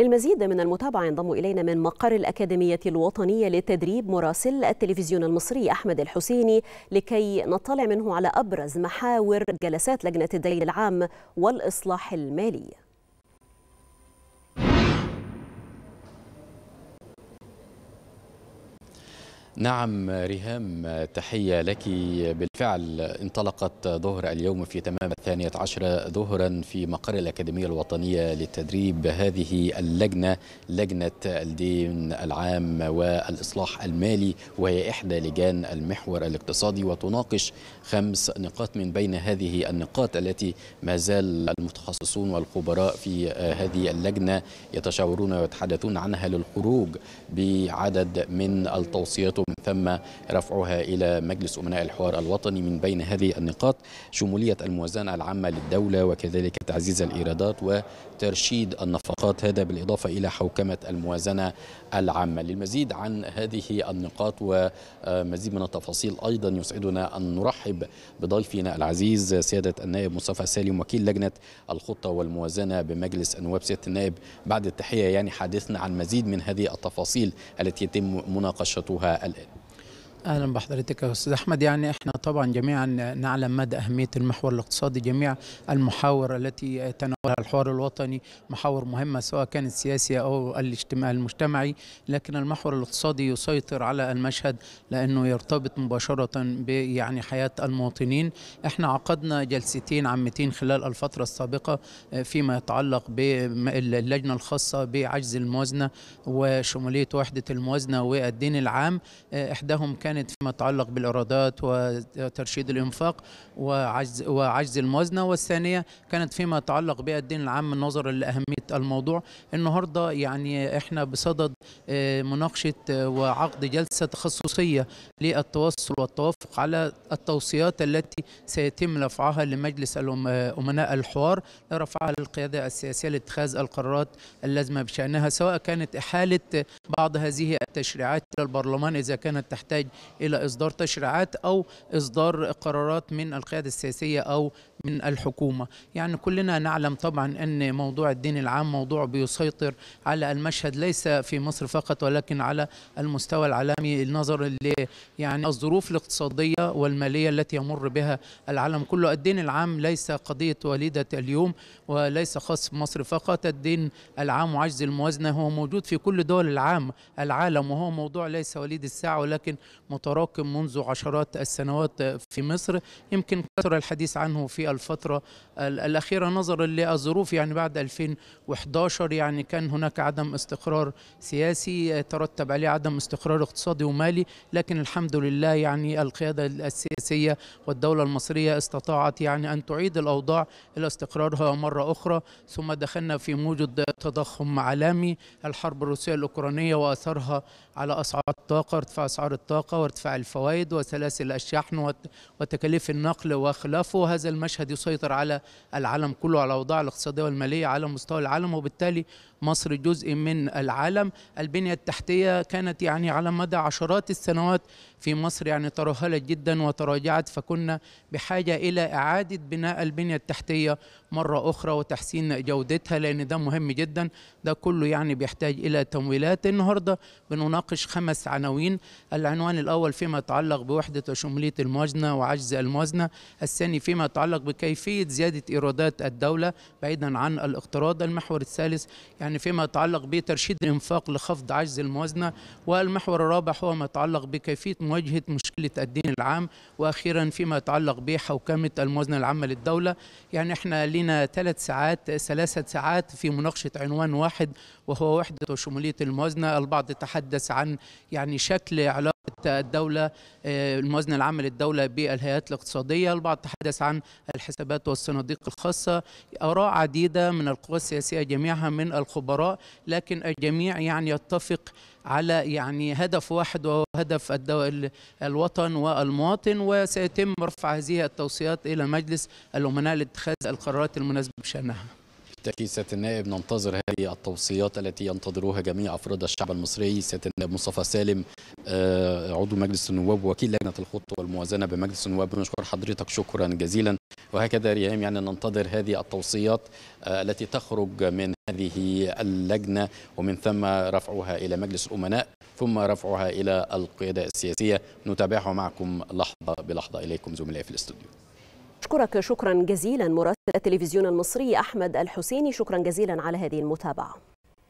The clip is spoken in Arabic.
للمزيد من المتابعة ينضم إلينا من مقر الأكاديمية الوطنية للتدريب مراسل التلفزيون المصري أحمد الحسيني لكي نطلع منه على أبرز محاور جلسات لجنة الدين العام والإصلاح المالي نعم ريهام تحية لك بالفعل انطلقت ظهر اليوم في تمام الثانية عشرة ظهرا في مقر الأكاديمية الوطنية للتدريب هذه اللجنة لجنة الدين العام والإصلاح المالي وهي إحدى لجان المحور الاقتصادي وتناقش خمس نقاط من بين هذه النقاط التي ما زال المتخصصون والخبراء في هذه اللجنة يتشاورون ويتحدثون عنها للخروج بعدد من التوصيات ومن ثم رفعها إلى مجلس أمناء الحوار الوطني من بين هذه النقاط شمولية الموازنة العامة للدولة وكذلك تعزيز الإيرادات وترشيد النفقات هذا بالإضافة إلى حوكمة الموازنة العامة للمزيد عن هذه النقاط ومزيد من التفاصيل أيضا يسعدنا أن نرحب بضيفنا العزيز سيادة النائب مصطفى سالم وكيل لجنة الخطة والموازنة بمجلس النواب سيادة النائب بعد التحية يعني حادثنا عن مزيد من هذه التفاصيل التي يتم مناقشتها الآن اهلا بحضرتك يا استاذ احمد يعني احنا طبعا جميعا نعلم مدى اهميه المحور الاقتصادي جميع المحاور التي تناولها الحوار الوطني محاور مهمه سواء كانت سياسيه او الاجتماع المجتمعي لكن المحور الاقتصادي يسيطر على المشهد لانه يرتبط مباشره بيعني حياه المواطنين احنا عقدنا جلستين عامتين خلال الفتره السابقه آه، فيما يتعلق باللجنه الخاصه بعجز الموازنه وشموليه وحده الموازنه والدين العام آه، احداهم كان كانت فيما يتعلق بالإيرادات وترشيد الإنفاق وعجز, وعجز الموازنة والثانية كانت فيما يتعلق بالدين العام نظرا لأهمية الموضوع النهاردة يعني احنا بصدد آه، مناقشة آه، وعقد جلسة تخصصية للتوصل والتوافق على التوصيات التي سيتم رفعها لمجلس آه، أمناء الحوار لرفعها للقيادة السياسية لاتخاذ القرارات اللازمة بشأنها سواء كانت إحالة بعض هذه التشريعات إلى البرلمان إذا كانت تحتاج إلى إصدار تشريعات أو إصدار قرارات من القيادة السياسية أو من الحكومة يعني كلنا نعلم طبعا أن موضوع الدين العام موضوع بيسيطر على المشهد ليس في مصر فقط ولكن على المستوى العالمي النظر اللي يعني الظروف الاقتصادية والمالية التي يمر بها العالم كله الدين العام ليس قضية وليدة اليوم وليس خاص بمصر فقط الدين العام وعجز الموازنة هو موجود في كل دول العام العالم وهو موضوع ليس وليد الساعة ولكن متراكم منذ عشرات السنوات في مصر يمكن كثر الحديث عنه في الفترة الأخيرة نظرا للظروف يعني بعد 2011 يعني كان هناك عدم استقرار سياسي ترتب عليه عدم استقرار اقتصادي ومالي لكن الحمد لله يعني القيادة السياسية والدولة المصرية استطاعت يعني أن تعيد الأوضاع إلى استقرارها مرة أخرى ثم دخلنا في موجة تضخم عالمي الحرب الروسية الأوكرانية وأثرها على أسعار الطاقة ارتفاع أسعار الطاقة وارتفاع الفوائد وسلاسل الشحن وتكاليف النقل وخلافه هذا المشهد يسيطر على العالم كله على الأوضاع الاقتصادية والمالية على مستوى العالم وبالتالي مصر جزء من العالم البنية التحتية كانت يعني على مدى عشرات السنوات في مصر يعني ترهلت جدا وتراجعت فكنا بحاجة إلى إعادة بناء البنية التحتية مرة أخرى وتحسين جودتها لأن ده مهم جدا ده كله يعني بيحتاج إلى تمويلات النهاردة بنناقش خمس عناوين العنوان الأول فيما يتعلق بوحدة وشمولية الموازنة وعجز الموازنة الثاني فيما يتعلق بكيفية زيادة إيرادات الدولة بعيدا عن الاقتراض المحور الثالث يعني فيما يتعلق بترشيد الإنفاق لخفض عجز الموازنة والمحور الرابع هو ما يتعلق بكيفية مواجهة مشكلة الدين العام وأخيرا فيما يتعلق بحوكمة الموازنة العامة للدولة يعني احنا لنا ثلاث ساعات ثلاثة ساعات في مناقشة عنوان واحد وهو وحدة وشمولية الموازنة البعض تحدث عن يعني شكل علاقة الدولة آه، الموازنة العامة للدولة بالهيئات الاقتصادية البعض تحدث عن الحسابات والصناديق الخاصة آراء عديدة من القوى السياسية جميعها من الخبراء لكن الجميع يعني يتفق على يعني هدف واحد وهو هدف الوطن والمواطن وسيتم رفع هذه التوصيات إلى مجلس الأمناء لاتخاذ القرارات المناسبة بشأنها بالتأكيد سيادة النائب ننتظر هذه التوصيات التي ينتظروها جميع أفراد الشعب المصري سيادة النائب مصطفى سالم آه، عضو مجلس النواب ووكيل لجنة الخطة والموازنة بمجلس النواب بنشكر حضرتك شكرا جزيلا وهكذا ريهام يعني ننتظر هذه التوصيات آه، التي تخرج من هذه اللجنة ومن ثم رفعها إلى مجلس أمناء ثم رفعها إلى القيادة السياسية نتابعها معكم لحظة بلحظة إليكم زملائي في الاستوديو أشكرك شكرا جزيلا مراسل التلفزيون المصري أحمد الحسيني شكرا جزيلا على هذه المتابعة